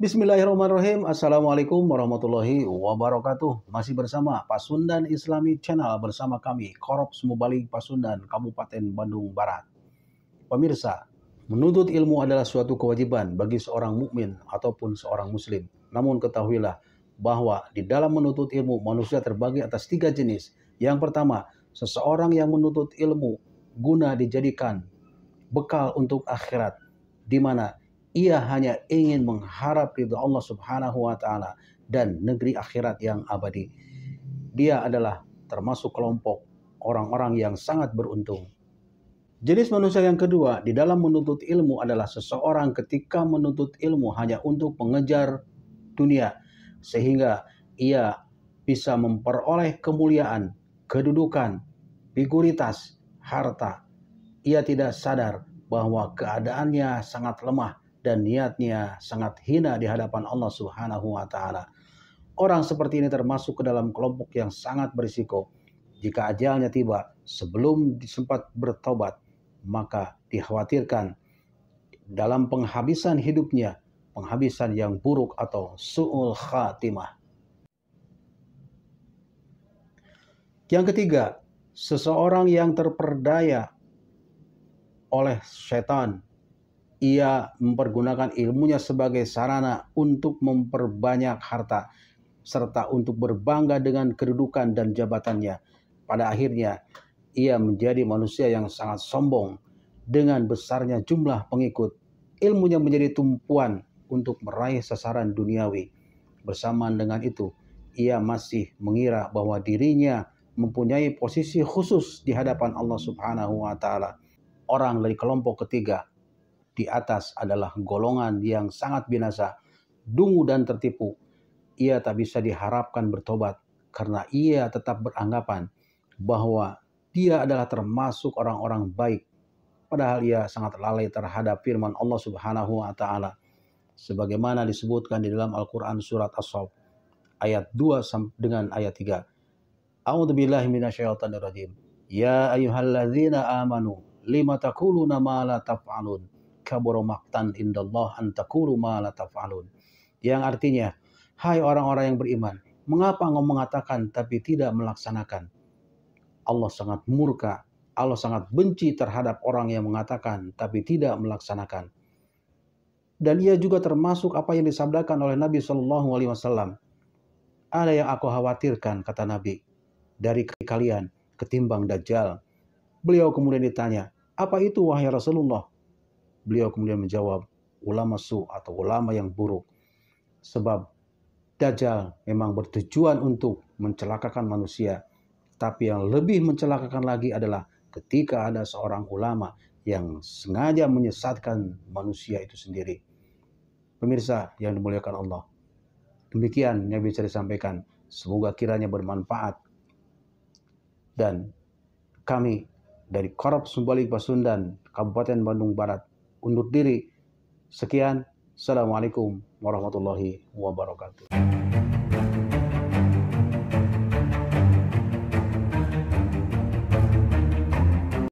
Bismillahirrahmanirrahim. Assalamualaikum warahmatullahi wabarakatuh. Masih bersama Pasundan Islami Channel bersama kami Korops Mubalik Pasundan Kabupaten Bandung Barat. Pemirsa, menuntut ilmu adalah suatu kewajiban bagi seorang mukmin ataupun seorang muslim. Namun ketahuilah, bahwa di dalam menuntut ilmu manusia terbagi atas tiga jenis. Yang pertama, seseorang yang menuntut ilmu guna dijadikan bekal untuk akhirat, di mana ia hanya ingin mengharap ridha Allah Subhanahu wa taala dan negeri akhirat yang abadi. Dia adalah termasuk kelompok orang-orang yang sangat beruntung. Jenis manusia yang kedua di dalam menuntut ilmu adalah seseorang ketika menuntut ilmu hanya untuk mengejar dunia sehingga ia bisa memperoleh kemuliaan, kedudukan, figuritas, harta. Ia tidak sadar bahwa keadaannya sangat lemah dan niatnya sangat hina di hadapan Allah Subhanahu wa taala. Orang seperti ini termasuk ke dalam kelompok yang sangat berisiko. Jika ajalnya tiba sebelum sempat bertobat, maka dikhawatirkan dalam penghabisan hidupnya penghabisan yang buruk atau su'ul khatimah. Yang ketiga, seseorang yang terperdaya oleh setan, ia mempergunakan ilmunya sebagai sarana untuk memperbanyak harta serta untuk berbangga dengan kedudukan dan jabatannya. Pada akhirnya, ia menjadi manusia yang sangat sombong dengan besarnya jumlah pengikut. Ilmunya menjadi tumpuan untuk meraih sasaran duniawi. Bersamaan dengan itu, ia masih mengira bahwa dirinya mempunyai posisi khusus di hadapan Allah Subhanahu wa taala. Orang dari kelompok ketiga di atas adalah golongan yang sangat binasa, dungu dan tertipu. Ia tak bisa diharapkan bertobat karena ia tetap beranggapan bahwa dia adalah termasuk orang-orang baik padahal ia sangat lalai terhadap firman Allah Subhanahu wa taala sebagaimana disebutkan di dalam Al-Qur'an surat As-Saff ayat 2 dengan ayat 3. A'udzu billahi rajim. Ya ayyuhalladzina amanu lima takuluna ma la taf'alun Kaburu maqtan indallah an taqulu ma la taf'alun. Yang artinya, hai orang-orang yang beriman, mengapa engkau mengatakan tapi tidak melaksanakan? Allah sangat murka, Allah sangat benci terhadap orang yang mengatakan tapi tidak melaksanakan dan ia juga termasuk apa yang disabdakan oleh Nabi Shallallahu Alaihi Wasallam. Ada yang aku khawatirkan, kata Nabi, dari kalian ketimbang Dajjal. Beliau kemudian ditanya, apa itu wahai Rasulullah? Beliau kemudian menjawab, ulama su atau ulama yang buruk. Sebab Dajjal memang bertujuan untuk mencelakakan manusia. Tapi yang lebih mencelakakan lagi adalah ketika ada seorang ulama yang sengaja menyesatkan manusia itu sendiri. Pemirsa yang dimuliakan Allah. Demikian yang bisa disampaikan. Semoga kiranya bermanfaat. Dan kami dari Korop Sumbalik Pasundan, Kabupaten Bandung Barat, undur diri. Sekian, Assalamualaikum warahmatullahi wabarakatuh.